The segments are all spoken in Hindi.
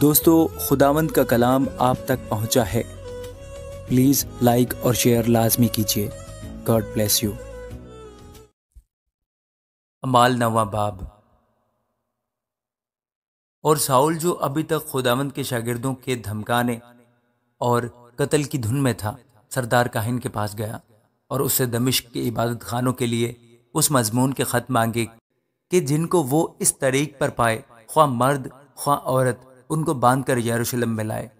दोस्तों खुदावंद का कलाम आप तक पहुंचा है प्लीज़ लाइक और शेयर लाजमी कीजिए गॉड ब्लेस यू अमाल नवा बाब और साउल जो अभी तक खुदावंद के शागिर्दों के धमकाने और कत्ल की धुन में था सरदार काहिन के पास गया और उससे दमिश्क के इबादत खानों के लिए उस मजमून के ख़त मांगे कि जिनको वो इस तरीक पर पाए ख्वा मर्द ख्वा औरत उनको बांधकर यरूशलेम में लाए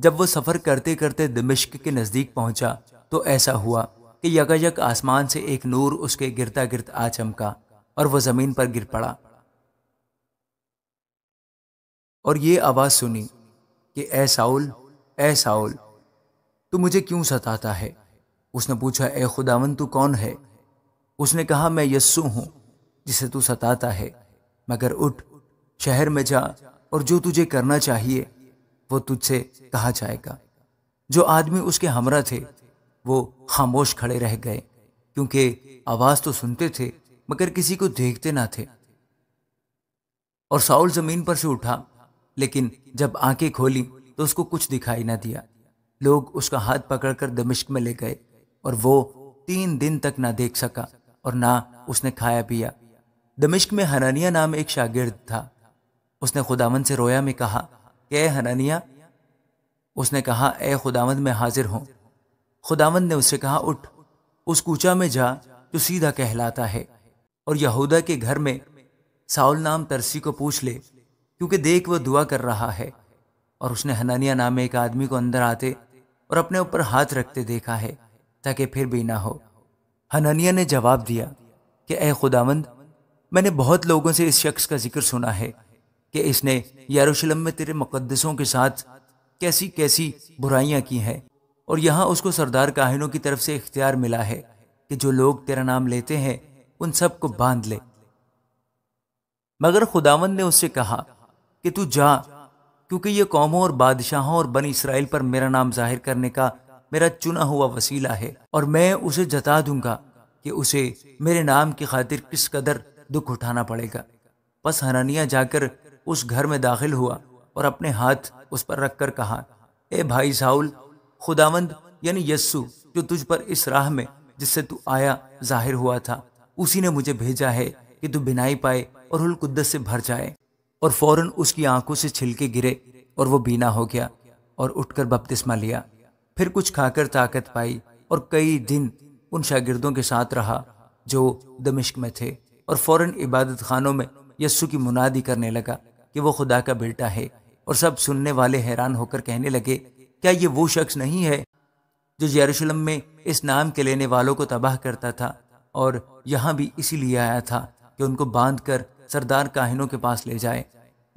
जब वो सफ़र करते करते दमिश्क के नज़दीक पहुंचा तो ऐसा हुआ कि यकायक आसमान से एक नूर उसके गिरता गिरत आ चमका और वह ज़मीन पर गिर पड़ा और ये आवाज़ सुनी कि ए साउल ए साउल तू मुझे क्यों सताता है उसने पूछा ए खुदावन तू कौन है उसने कहा मैं यस्सु हूं जिसे तू सताता है मगर उठ शहर में जा और जो तुझे करना चाहिए वो तुझसे कहा जाएगा जो आदमी उसके हमरा थे वो खामोश खड़े रह गए क्योंकि आवाज़ तो सुनते थे मगर किसी को देखते ना थे और साउल जमीन पर से उठा लेकिन जब आंखें खोली तो उसको कुछ दिखाई ना दिया लोग उसका हाथ पकड़कर दमिश्क में ले गए और वो तीन दिन तक ना देख सका और ना उसने खाया पिया दमिश्क में हनानिया नाम एक शागिर्द था उसने खुदावंद से रोया में कहा कि हनानिया उसने कहा ए खुदावंद मैं हाजिर हूं खुदावंद ने उससे कहा उठ उस कूचा में जा जो सीधा कहलाता है और यहूदा के घर में साउल नाम तरसी को पूछ ले क्योंकि देख वह दुआ कर रहा है और उसने हनानिया नाम एक आदमी को अंदर आते और अपने ऊपर हाथ रखते देखा है ताकि फिर भी ना हो हनानिया ने जवाब दिया कि ए खुदावंद मैंने बहुत लोगों से इस शख्स का जिक्र सुना है कि इसने यरूशलेम में तेरे मुकदसों के साथ कैसी कैसी बुराइयां की हैं और यहां उसको सरदार काहिनों की तरफ से इख्तियार मिला है कि जो लोग तेरा नाम लेते हैं उन सबको बांध ले मगर खुदावन ने उससे कहा कि तू जा क्योंकि ये कौमों और बादशाहों और बन इसराइल पर मेरा नाम जाहिर करने का मेरा चुना हुआ वसीला है और मैं उसे जता दूंगा कि उसे मेरे नाम की खातिर किस कदर दुख उठाना पड़ेगा बस हननिया जाकर उस घर में दाखिल हुआ और अपने हाथ उस पर रखकर कहा ए भाई साउल खुदावंद यानी यस्सु जो तुझ पर इस राह में जिससे तू आया जाहिर हुआ था उसी ने मुझे भेजा है कि तू बिनाई पाए और हुलकुद्दस से भर जाए और फौरन उसकी आंखों से छिलके गिरे और वो बीना हो गया और उठकर बपतिस्मा लिया फिर कुछ खाकर ताकत पाई और कई दिन उन शागिर्दों के साथ रहा जो दमिश्क में थे और फौरन इबादत खानों में यस्सु की मुनादी करने लगा कि वो खुदा का बेटा है और सब सुनने वाले हैरान होकर कहने लगे क्या ये वो शख्स नहीं है जो यरूशलेम में इस नाम के लेने वालों को तबाह करता था और यहाँ भी इसीलिए आया था कि उनको बांध कर सरदार काहिनों के पास ले जाए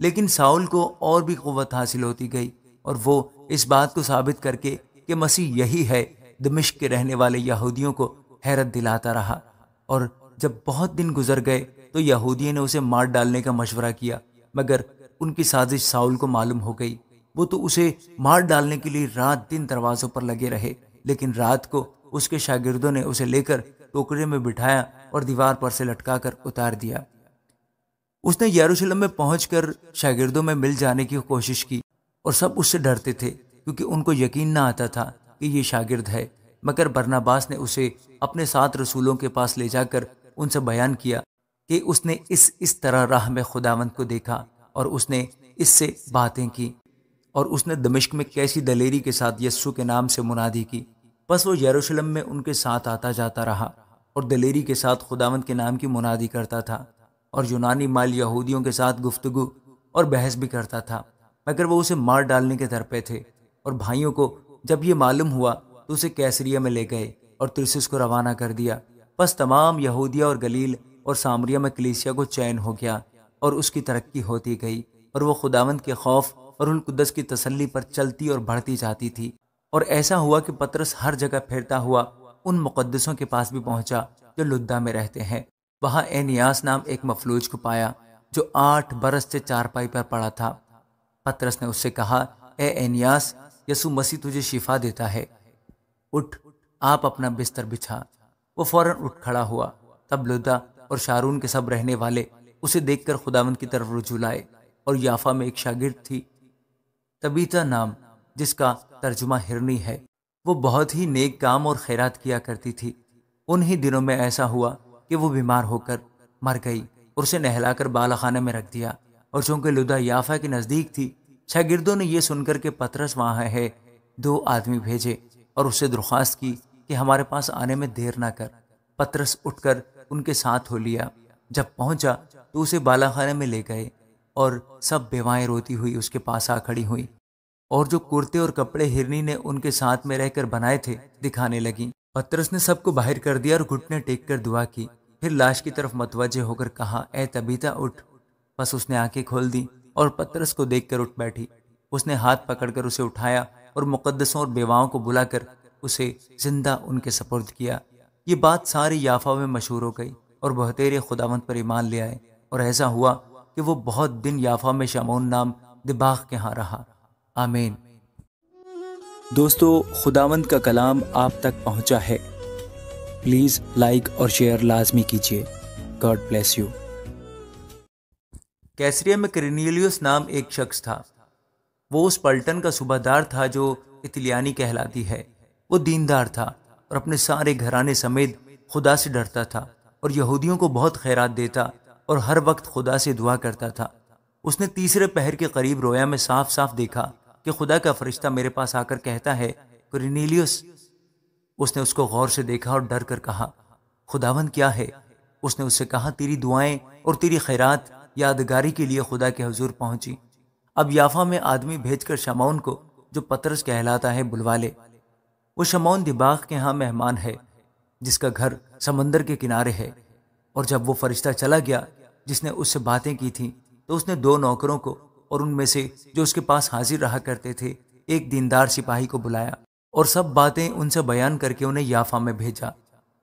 लेकिन साउल को और भी कुत हासिल होती गई और वो इस बात को साबित करके कि मसीह यही है दमिश्क के रहने वाले यहूदियों को हैरत दिलाता रहा और जब बहुत दिन गुजर गए तो यहूदियों ने उसे मार डालने का मशवरा किया मगर उनकी साजिश साउल को मालूम हो गई वो तो उसे मार डालने के लिए रात दिन दरवाजों पर लगे रहे लेकिन रात को उसके शागिर्दों ने उसे लेकर टोकरे में बिठाया और दीवार पर से लटका कर उतार दिया उसने यरूशलेम में पहुंचकर शागिर्दों में मिल जाने की कोशिश की और सब उससे डरते थे क्योंकि उनको यकीन ना आता था कि ये शागिर्द है मगर बरनाबास ने उसे अपने सात रसूलों के पास ले जाकर उनसे बयान किया कि उसने इस इस तरह राह में खुदावंत को देखा और उसने इससे बातें की और उसने दमिश्क में कैसी दलेरी के साथ यस्सु के नाम से मुनादी की बस वो यरूशलेम में उनके साथ आता जाता रहा और दलेरी के साथ खुदावंत के नाम की मुनादी करता था और यूनानी माल यहूदियों के साथ गुफ्तगु और बहस भी करता था मगर वो उसे मार डालने के दर पे थे और भाइयों को जब ये मालूम हुआ तो उसे कैसरिया में ले गए और तुलसी को रवाना कर दिया बस तमाम यहूदिया और गलील और सामरिया में कलीसिया को चैन हो गया और उसकी तरक्की होती गई और वो खुदावंद के खौफ और उनकुदस की तसल्ली पर चलती और बढ़ती जाती थी और ऐसा हुआ कि पतरस हर जगह फिरता हुआ उन मुकदसों के पास भी पहुंचा जो लुद्दा में रहते हैं वहां एनियास नाम एक मफलूज को पाया जो आठ बरस से चारपाई पर पड़ा था पतरस ने उससे कहा ए एनियास यसु मसीह तुझे शिफा देता है उठ आप अपना बिस्तर बिछा वो फौरन उठ खड़ा हुआ तब लुद्दा और शारून के सब रहने वाले उसे देखकर खुदावंद की तरफ रुझू लाए और याफा में एक शागिर्द थी तबीता नाम जिसका तर्जुमा हिरनी है वो बहुत ही नेक काम और खैरात किया करती थी उन्हीं दिनों में ऐसा हुआ कि वो बीमार होकर मर गई और उसे नहलाकर बालाखाने में रख दिया और चूंकि लुदा याफा के नज़दीक थी शागिर्दों ने यह सुनकर के पतरस वहां है दो आदमी भेजे और उसे दरख्वास्त की कि हमारे पास आने में देर ना कर पतरस उठकर उनके साथ हो लिया जब पहुंचा तो उसे बालाखाना में ले गए और सब बेवाएँ रोती हुई उसके पास आ खड़ी हुई और जो कुर्ते और कपड़े हिरनी ने उनके साथ में रहकर बनाए थे दिखाने लगी पत्रस ने सबको बाहर कर दिया और घुटने टेक कर दुआ की फिर लाश की तरफ मतवजे होकर कहा ए तबीता उठ बस उसने आंखें खोल दी और पत्रस को देखकर उठ बैठी उसने हाथ पकड़कर उसे उठाया और मुकदसों और बेवाओं को बुलाकर उसे जिंदा उनके सपुर्द किया ये बात सारी याफा में मशहूर हो गई और बहतेरे खुदावंत पर ईमान ले आए और ऐसा हुआ कि वो बहुत दिन याफा में शमोन नाम दिबाग के यहाँ रहा आमीन दोस्तों खुदावंत का कलाम आप तक पहुँचा है प्लीज़ लाइक और शेयर लाजमी कीजिए गॉड ब्लेस यू कैसरिया में क्रिनीलियस नाम एक शख्स था वो उस पलटन का सूबादार था जो इतलियानी कहलाती है वो दीनदार था और अपने सारे घराने समेत खुदा से डरता था और यहूदियों को बहुत खैरात देता और हर वक्त खुदा से दुआ करता था उसने तीसरे पहर के करीब रोया में साफ साफ देखा कि खुदा का फरिश्ता मेरे पास आकर कहता है क्रिनीलियस उसने उसको गौर से देखा और डर कर कहा खुदावन क्या है उसने उससे कहा तेरी दुआएं और तेरी खैरात यादगारी के लिए खुदा के हजूर पहुंची अब याफा में आदमी भेजकर शमाउन को जो पतरस कहलाता है बुलवा ले वो शमौन दिबाग के यहाँ मेहमान है जिसका घर समंदर के किनारे है और जब वो फरिश्ता चला गया जिसने उससे बातें की थी तो उसने दो नौकरों को और उनमें से जो उसके पास हाजिर रहा करते थे एक दीनदार सिपाही को बुलाया और सब बातें उनसे बयान करके उन्हें याफा में भेजा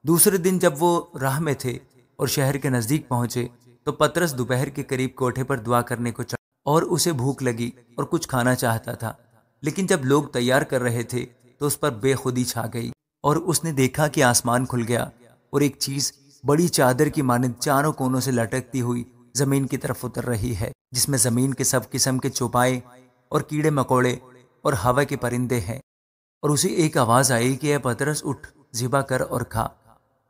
दूसरे दिन जब वो राह में थे और शहर के नज़दीक पहुंचे तो पतरस दोपहर के करीब कोठे पर दुआ करने को चला और उसे भूख लगी और कुछ खाना चाहता था लेकिन जब लोग तैयार कर रहे थे तो उस पर बेखुदी छा गई और उसने देखा कि आसमान खुल गया और एक चीज बड़ी चादर की मानद चारों कोनों से लटकती हुई जमीन की तरफ उतर रही है जिसमें जमीन के सब किस्म के चौपाए और कीड़े मकोड़े और हवा के परिंदे हैं और उसे एक आवाज आई कि ए पतरस उठ जिबा कर और खा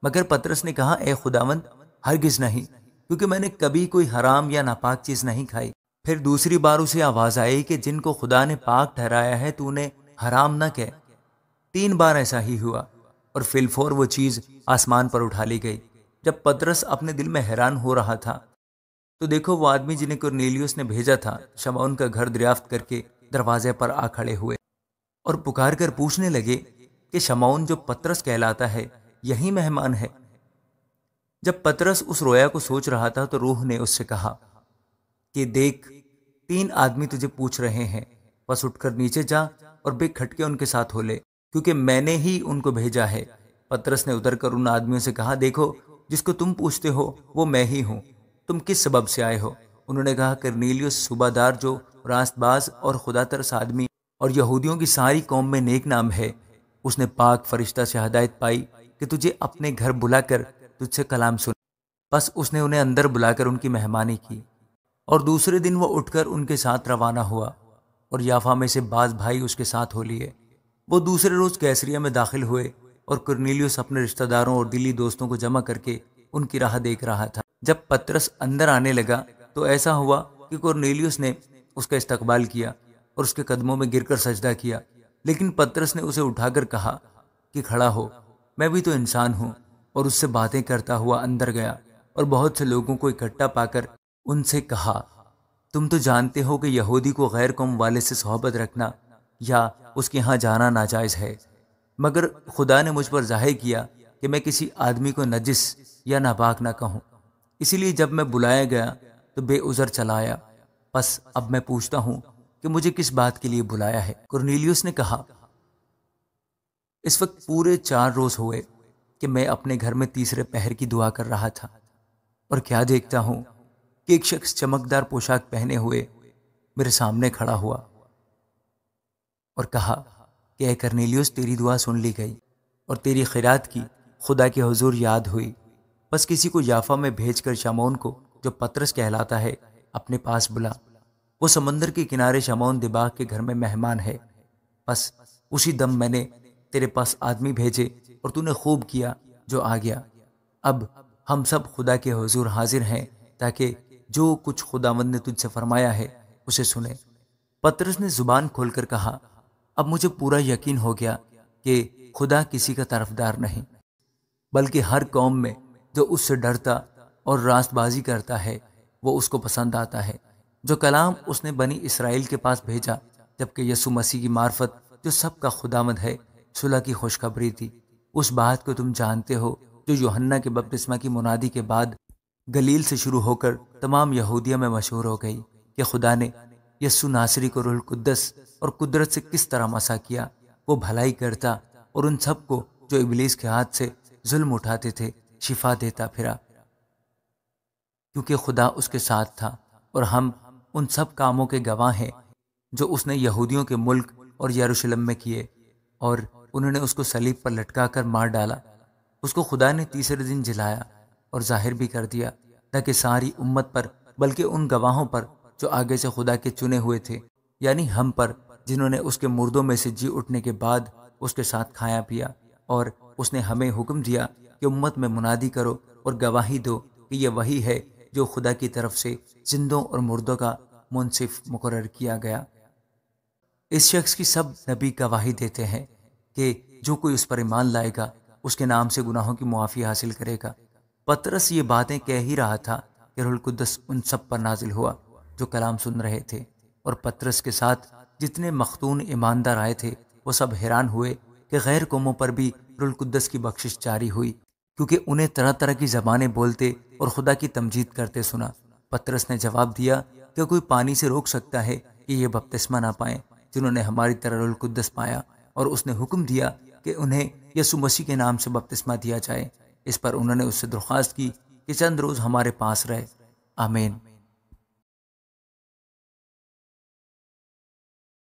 मगर पतरस ने कहा ए खुदावंद हरगिज नहीं क्योंकि मैंने कभी कोई हराम या नापाक चीज नहीं खाई फिर दूसरी बार उसे आवाज आई कि जिनको खुदा ने पाक ठहराया है तो उन्हें हराम ना कह तीन बार ऐसा ही हुआ और फिलफोर वो चीज़ आसमान पर उठा ली गई जब पतरस अपने दिल में हैरान हो रहा था तो देखो वो आदमी जिन्हें कुरनेलियस ने भेजा था शमाउन का घर दरियाफ्त करके दरवाजे पर आ खड़े हुए और पुकार कर पूछने लगे कि शमाउन जो पतरस कहलाता है यही मेहमान है जब पतरस उस रोया को सोच रहा था तो रूह ने उससे कहा कि देख तीन आदमी तुझे पूछ रहे हैं बस उठकर नीचे जा और बेखटके उनके साथ हो ले क्योंकि मैंने ही उनको भेजा है पत्रस ने उतर कर उन आदमियों से कहा देखो जिसको तुम पूछते हो वो मैं ही हूँ तुम किस सबब से आए हो उन्होंने कहा करनीलियो सुबादार जो रास्तबाज और खुदा तरस आदमी और यहूदियों की सारी कौम में नेक नाम है उसने पाक फरिश्ता से हदायत पाई कि तुझे अपने घर बुलाकर तुझसे कलाम सुन बस उसने उन्हें अंदर बुलाकर उनकी मेहमानी की और दूसरे दिन वह उठकर उनके साथ रवाना हुआ और याफा में से बाज भाई उसके साथ हो लिए वो दूसरे रोज कैसरिया में दाखिल हुए और कुर्नीलियस अपने रिश्तेदारों और दिल्ली दोस्तों को जमा करके उनकी राह देख रहा था जब पत्रस अंदर आने लगा तो ऐसा हुआ कि कोर्नेलियस ने उसका इस्तकबाल किया और उसके कदमों में गिरकर सजदा किया लेकिन पत्रस ने उसे उठाकर कहा कि खड़ा हो मैं भी तो इंसान हूँ और उससे बातें करता हुआ अंदर गया और बहुत से लोगों को इकट्ठा पाकर उनसे कहा तुम तो जानते हो कि यहूदी को गैर कौम वाले से सोहबत रखना या उसके यहाँ जाना नाजायज़ है मगर खुदा ने मुझ पर जाहिर किया कि मैं किसी आदमी को नजिस या नापाक ना कहूँ इसीलिए जब मैं बुलाया गया तो बेउज़र चला आया बस अब मैं पूछता हूँ कि मुझे किस बात के लिए बुलाया है कुरनीलियस ने कहा इस वक्त पूरे चार रोज हुए कि मैं अपने घर में तीसरे पहर की दुआ कर रहा था और क्या देखता हूँ कि एक शख्स चमकदार पोशाक पहने हुए मेरे सामने खड़ा हुआ और कहा कि ए करनेलियस तेरी दुआ सुन ली गई और तेरी खैरात की खुदा के हजूर याद हुई बस किसी को याफा में भेज कर शमौन को जो पत्रस कहलाता है अपने पास बुला वो समंदर के किनारे शमौन दिबाग के घर में मेहमान है बस उसी दम मैंने तेरे पास आदमी भेजे और तूने खूब किया जो आ गया अब हम सब खुदा के हजूर हाजिर हैं ताकि जो कुछ खुदावंद ने तुझसे फरमाया है उसे सुने पत्रस ने जुबान खोलकर कहा अब मुझे पूरा यकीन हो गया कि खुदा किसी का तरफदार नहीं बल्कि हर कौम में जो उससे डरता और रास्तबाजी करता है वो उसको पसंद आता है जो कलाम उसने बनी इसराइल के पास भेजा जबकि यसु मसीह की मार्फत जो सबका खुदामद है सुलह की खुशखबरी थी उस बात को तुम जानते हो जो योहन्ना के बपतिस्मा की मुनादी के बाद गलील से शुरू होकर तमाम यहूदिया में मशहूर हो गई कि खुदा ने यसु नासरी को रोहल कुद्दस और कुदरत से किस तरह मसा किया वो भलाई करता और उन सबको जो इबलीस के हाथ से जुल्म उठाते थे शिफा देता फिरा क्योंकि खुदा उसके साथ था और हम उन सब कामों के गवाह हैं जो उसने यहूदियों के मुल्क और यरूशलेम में किए और उन्होंने उसको सलीब पर लटका कर मार डाला उसको खुदा ने तीसरे दिन जिलाया और जाहिर भी कर दिया ताकि सारी उम्मत पर बल्कि उन गवाहों पर जो आगे से खुदा के चुने हुए थे यानी हम पर जिन्होंने उसके मुर्दों में से जी उठने के बाद उसके साथ खाया पिया और उसने हमें हुक्म दिया कि उम्मत में मुनादी करो और गवाही दो कि यह वही है जो खुदा की तरफ से जिंदों और मुर्दों का मुनसिफ मुकर किया गया इस शख्स की सब नबी गवाही देते हैं कि जो कोई उस पर ईमान लाएगा उसके नाम से गुनाहों की मुआफ़ी हासिल करेगा पतरस ये बातें कह ही रहा था कि रुलकुदस उन सब पर नाजिल हुआ जो कलाम सुन रहे थे और पत्रस के साथ जितने मखतून ईमानदार आए थे वो सब हैरान हुए कि गैर कौमों पर भी रुलकुद्दस की बख्शिश जारी हुई क्योंकि उन्हें तरह तरह की जबानें बोलते और खुदा की तमजीद करते सुना पत्रस ने जवाब दिया कि कोई पानी से रोक सकता है कि ये बपतिस्मा ना पाए जिन्होंने हमारी तरह रुलकुद्दस पाया और उसने हुक्म दिया कि उन्हें यसु मसीह के नाम से बपतिस्मा दिया जाए इस पर उन्होंने उससे दरख्वास्त की कि चंद रोज़ हमारे पास रहे आमीन